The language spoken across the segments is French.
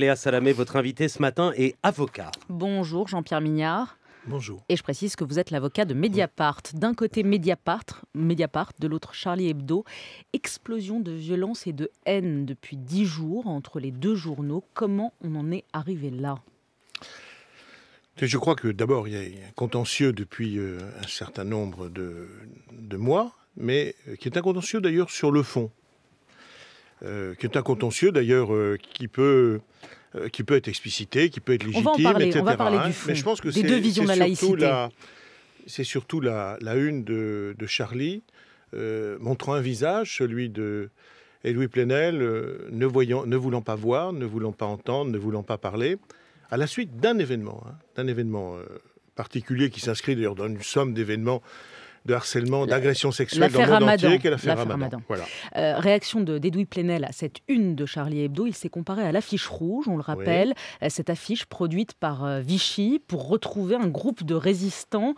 Cléa Salamé, votre invitée ce matin, est avocat. Bonjour Jean-Pierre Mignard. Bonjour. Et je précise que vous êtes l'avocat de Mediapart. D'un côté Mediapart, Mediapart, de l'autre Charlie Hebdo. Explosion de violence et de haine depuis dix jours entre les deux journaux. Comment on en est arrivé là je crois que d'abord, il y a un contentieux depuis euh, un certain nombre de, de mois, mais euh, qui est un contentieux d'ailleurs sur le fond. Euh, qui est un contentieux d'ailleurs euh, qui peut euh, qui peut être explicité, qui peut être légitime, etc. On va parler du Mais je pense que c'est deux visions de la laïcité. c'est surtout la, la, une de, de Charlie montrant un visage, celui de Louis Plenel, ne, voyant, ne voulant pas voir, ne voulant pas entendre, ne voulant pas parler, à la suite d'un événement, hein, d'un événement particulier qui s'inscrit d'ailleurs dans une somme d'événements de harcèlement, d'agression sexuelle dans le monde entier Ramadan. Euh, réaction de d'Edoui Plenel à cette une de Charlie Hebdo. Il s'est comparé à l'affiche rouge, on le rappelle, euh, cette affiche produite par euh, Vichy pour retrouver un groupe de résistants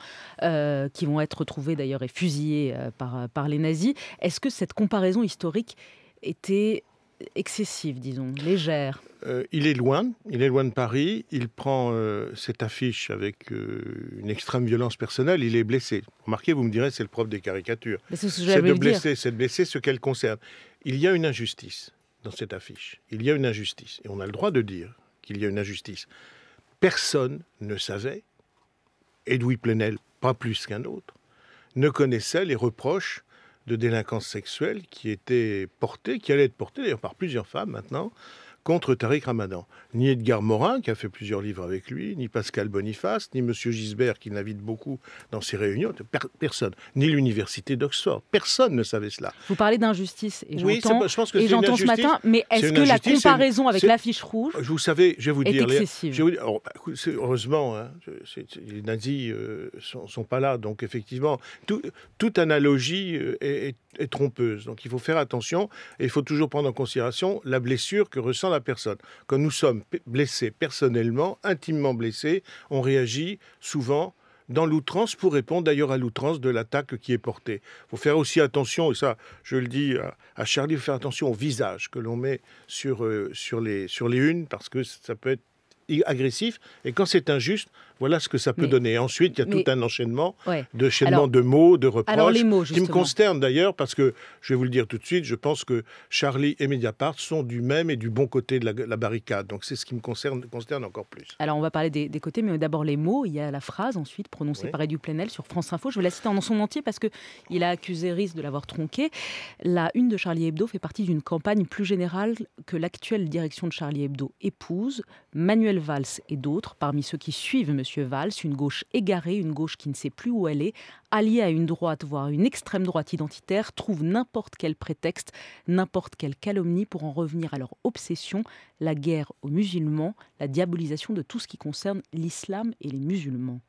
qui vont être retrouvés d'ailleurs et fusillés par, par les nazis. Est-ce que cette comparaison historique était excessive, disons, légère. Euh, il est loin, il est loin de Paris, il prend euh, cette affiche avec euh, une extrême violence personnelle, il est blessé. Remarquez, vous me direz, c'est le prof des caricatures. C'est de blesser, c'est de blesser ce qu'elle concerne. Il y a une injustice dans cette affiche. Il y a une injustice. Et on a le droit de dire qu'il y a une injustice. Personne ne savait, Edoui Plenel pas plus qu'un autre, ne connaissait les reproches de délinquance sexuelle qui était portée, qui allait être portée d'ailleurs par plusieurs femmes maintenant, contre Tariq Ramadan. Ni Edgar Morin, qui a fait plusieurs livres avec lui, ni Pascal Boniface, ni M. Gisbert, qui l'invite beaucoup dans ses réunions, personne. Ni l'université d'Oxford. Personne ne savait cela. Vous parlez d'injustice, et j'entends ce matin, mais est-ce que la comparaison avec l'affiche rouge je vous est dire, excessive Heureusement, les nazis euh, ne sont, pas là, donc effectivement, toute analogie euh, est est trompeuse. Donc il faut faire attention et il faut toujours prendre en considération la blessure que ressent la personne. Quand nous sommes blessés personnellement, intimement blessés, on réagit souvent dans l'outrance pour répondre d'ailleurs à l'outrance de l'attaque qui est portée. Il faut faire aussi attention, et ça je le dis à, Charlie, il faut faire attention au visage que l'on met sur, euh, sur, les, sur les unes parce que ça peut être agressif et quand c'est injuste, voilà ce que ça peut donner. Ensuite, il y a tout un enchaînement de mots, de reproches, qui me consterne d'ailleurs parce que je vais vous le dire tout de suite, je pense que Charlie et Mediapart sont du même et du bon côté de la, barricade. Donc c'est ce qui me concerne, concerne encore plus. Alors on va parler des, côtés, mais d'abord les mots. Il y a la phrase ensuite prononcée par Edu Plenel sur France Info. Je vais la citer en son entier parce que il a accusé Riz de l'avoir tronqué. La une de Charlie Hebdo fait partie d'une campagne plus générale que l'actuelle direction de Charlie Hebdo épouse, Manuel Valls et d'autres parmi ceux qui suivent Valls, une gauche égarée, une gauche qui ne sait plus où elle est, alliée à une droite, voire une extrême droite identitaire, trouve n'importe quel prétexte, n'importe quelle calomnie pour en revenir à leur obsession, la guerre aux musulmans, la diabolisation de tout ce qui concerne l'islam et les musulmans.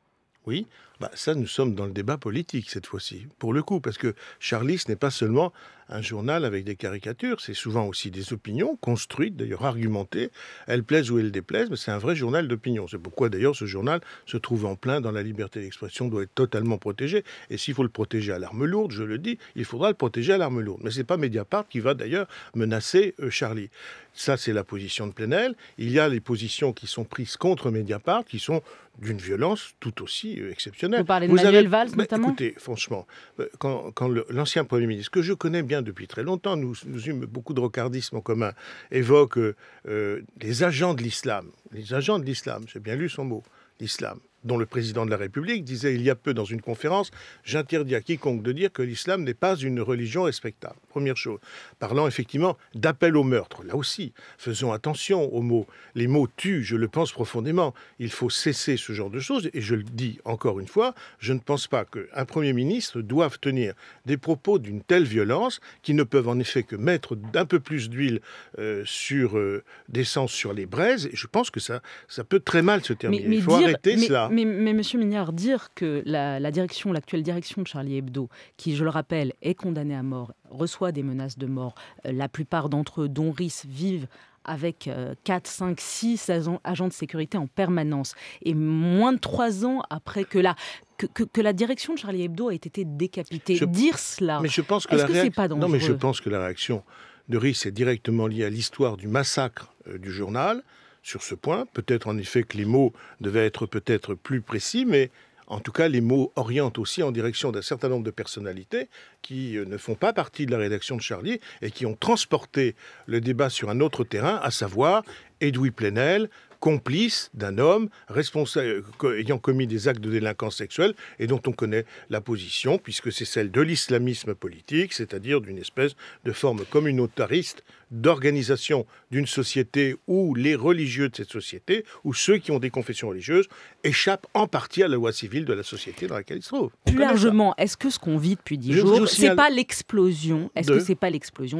Oui, bah, ça nous sommes dans le débat politique cette fois-ci, pour le coup, parce que Charlie, ce n'est pas seulement un journal avec des caricatures, c'est souvent aussi des opinions construites, d'ailleurs argumentées, elles plaisent ou elles déplaisent, mais c'est un vrai journal d'opinion. C'est pourquoi d'ailleurs ce journal se trouve en plein dans la liberté d'expression, doit être totalement protégé, et s'il faut le protéger à l'arme lourde, je le dis, il faudra le protéger à l'arme lourde. Mais ce n'est pas Mediapart qui va d'ailleurs menacer euh, Charlie. Ça, c'est la position de Plenel. Il y a les positions qui sont prises contre Mediapart, qui sont d'une violence tout aussi euh, exceptionnelle. Vous parlez de Manuel Valls, notamment Écoutez, franchement, euh, quand, quand l'ancien Premier ministre, que je connais bien, depuis très longtemps, nous, nous eûmes beaucoup de rocardisme en commun, évoque euh, euh, les agents de l'islam. Les agents de l'islam, j'ai bien lu son mot, l'islam dont le président de la République disait il y a peu dans une conférence, j'interdis à quiconque de dire que l'islam n'est pas une religion respectable. Première chose. Parlant effectivement d'appel au meurtre, là aussi, faisons attention aux mots. Les mots tuent, je le pense profondément. Il faut cesser ce genre de choses et je le dis encore une fois, je ne pense pas qu'un Premier ministre doive tenir des propos d'une telle violence qui ne peuvent en effet que mettre d'un peu plus d'huile euh, sur euh, d'essence sur les braises. Et je pense que ça, ça peut très mal se terminer. il faut arrêter cela mais, Monsieur Mignard, dire que la, direction, l'actuelle direction de Charlie Hebdo, qui, je le rappelle, est condamnée à mort, reçoit des menaces de mort, euh, la plupart d'entre eux, dont RIS, vivent avec 4, 5, 6 agents de sécurité en permanence. Et moins de 3 ans après que la, que, la direction de Charlie Hebdo ait été décapitée. Dire cela, mais je que, -ce Non, mais je pense que la réaction de Riss est directement liée à l'histoire du massacre euh, du journal, sur ce point. Peut-être en effet que les mots devaient être peut-être plus précis, mais en tout cas, les mots orientent aussi en direction d'un certain nombre de personnalités qui euh, ne font pas partie de la rédaction de Charlie et qui ont transporté le débat sur un autre terrain, à savoir Edoui Plenel, complice d'un homme euh, ayant commis des actes de délinquance sexuelle et dont on connaît la position, puisque c'est celle de l'islamisme politique, c'est-à-dire d'une espèce de forme communautariste d'organisation d'une société où les religieux de cette société, ou ceux qui ont des confessions religieuses, échappent en partie à la loi civile de la société dans laquelle ils se trouvent. Plus largement, est-ce que ce qu'on vit depuis dix jours, ce que pas l'explosion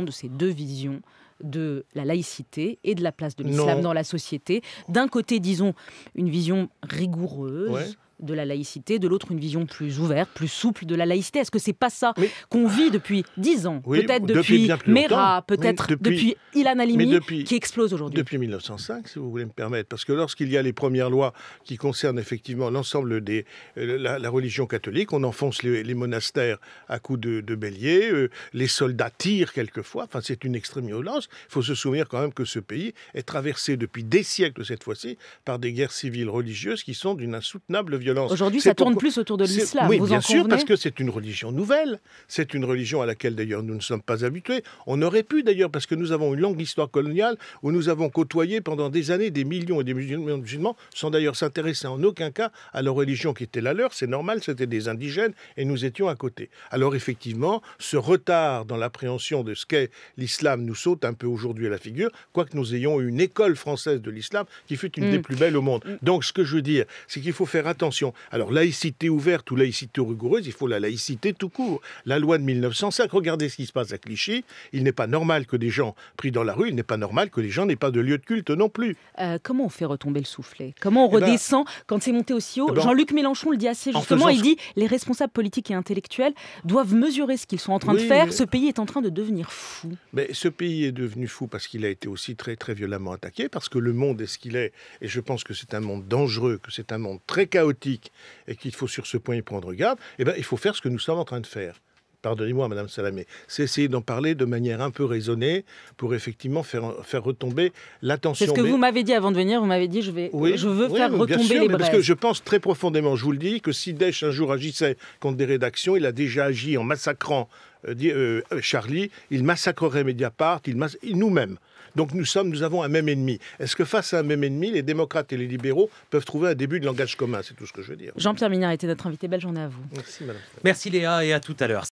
de ces deux visions de la laïcité et de la place de l'islam dans la société. D'un côté, disons, une vision rigoureuse, de la laïcité, de l'autre une vision plus ouverte, plus souple de la laïcité. Est-ce que c'est pas ça qu'on vit depuis dix ans, peut-être depuis, depuis Mera, peut-être depuis, Ilan Halimi, qui explose aujourd'hui Depuis 1905, si vous voulez me permettre, parce que lorsqu'il y a les premières lois qui concernent effectivement l'ensemble des euh, la, religion catholique, on enfonce les, monastères à coups de, de bélier, euh, les soldats tirent quelquefois. Enfin, c'est une extrême violence. Il faut se souvenir quand même que ce pays est traversé depuis des siècles cette fois-ci par des guerres civiles religieuses qui sont d'une insoutenable violence. Aujourd'hui, ça tourne plus autour de l'islam. Oui, bien sûr, parce que c'est une religion nouvelle. C'est une religion à laquelle d'ailleurs nous ne sommes pas habitués. On aurait pu d'ailleurs, parce que nous avons une longue histoire coloniale où nous avons côtoyé pendant des années des millions et des millions de musulmans sans d'ailleurs s'intéresser en aucun cas à leur religion qui était la leur. C'est normal, c'était des indigènes et nous étions à côté. Alors effectivement, ce retard dans l'appréhension de ce qu'est l'islam nous saute un peu aujourd'hui à la figure, quoique nous ayons une école française de l'islam qui fut une hmm. des plus belles au monde. Donc ce que je veux dire, c'est qu'il faut faire attention alors, laïcité ouverte ou laïcité rigoureuse, il faut la laïcité tout court. La loi de 1905, regardez ce qui se passe à Clichy. Il n'est pas normal que des gens pris dans la rue, il n'est pas normal que les gens n'aient pas de lieu de culte non plus. Euh, comment on fait retomber le soufflet Comment on eh ben, redescend quand c'est monté aussi haut eh ben, Jean-Luc Mélenchon le dit assez justement. Il dit les responsables politiques et intellectuels doivent mesurer ce qu'ils sont en train de faire. Ce pays est en train de devenir fou. Mais ce pays est devenu fou parce qu'il a été aussi très très violemment attaqué, parce que le monde est ce qu'il est, et je pense que c'est un monde dangereux, que c'est un monde très chaotique et qu'il faut sur ce point y prendre garde, eh ben, il faut faire ce que nous sommes en train de faire pardonnez-moi Madame Salamé, c'est essayer d'en parler de manière un peu raisonnée pour effectivement faire, faire retomber l'attention. C'est ce que vous m'avez dit avant de venir, vous m'avez dit je, vais, je veux faire retomber les Parce que je pense très profondément, je vous le dis, que si Daesh un jour agissait contre des rédactions, il a déjà agi en massacrant euh, euh, euh, Charlie, il massacrerait Mediapart, il nous-mêmes. Donc nous sommes, nous avons un même ennemi. Est-ce que face à un même ennemi, les démocrates et les libéraux peuvent trouver un début de langage commun C'est tout ce que je veux dire. Jean-Pierre Minard était notre invité. Belle journée à vous. Merci, madame. Merci Léa et à tout à l'heure.